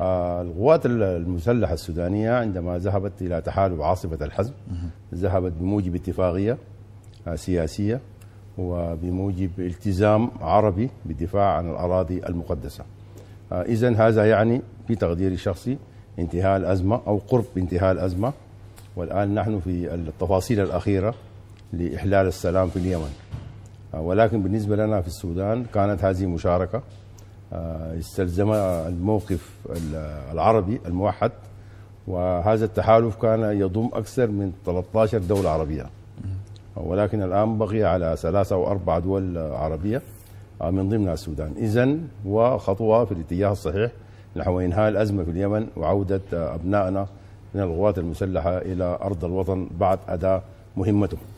القوات المسلحة السودانية عندما ذهبت إلى تحالف عاصفة الحزم ذهبت بموجب اتفاقية آه، سياسية وبموجب التزام عربي بالدفاع عن الأراضي المقدسة آه، إذا هذا يعني في تقديري الشخصي انتهاء الأزمة أو قرب انتهاء الأزمة والآن نحن في التفاصيل الأخيرة لإحلال السلام في اليمن آه، ولكن بالنسبة لنا في السودان كانت هذه مشاركة استلزم آه، الموقف العربي الموحد وهذا التحالف كان يضم أكثر من 13 دولة عربية ولكن الآن بقي على ثلاثة أو أربع دول عربية آه، من ضمنها السودان إذا هو خطوة في الاتجاه الصحيح نحو إنهاء الأزمة في اليمن وعودة آه، أبنائنا من القوات المسلحة إلى أرض الوطن بعد أداء مهمتهم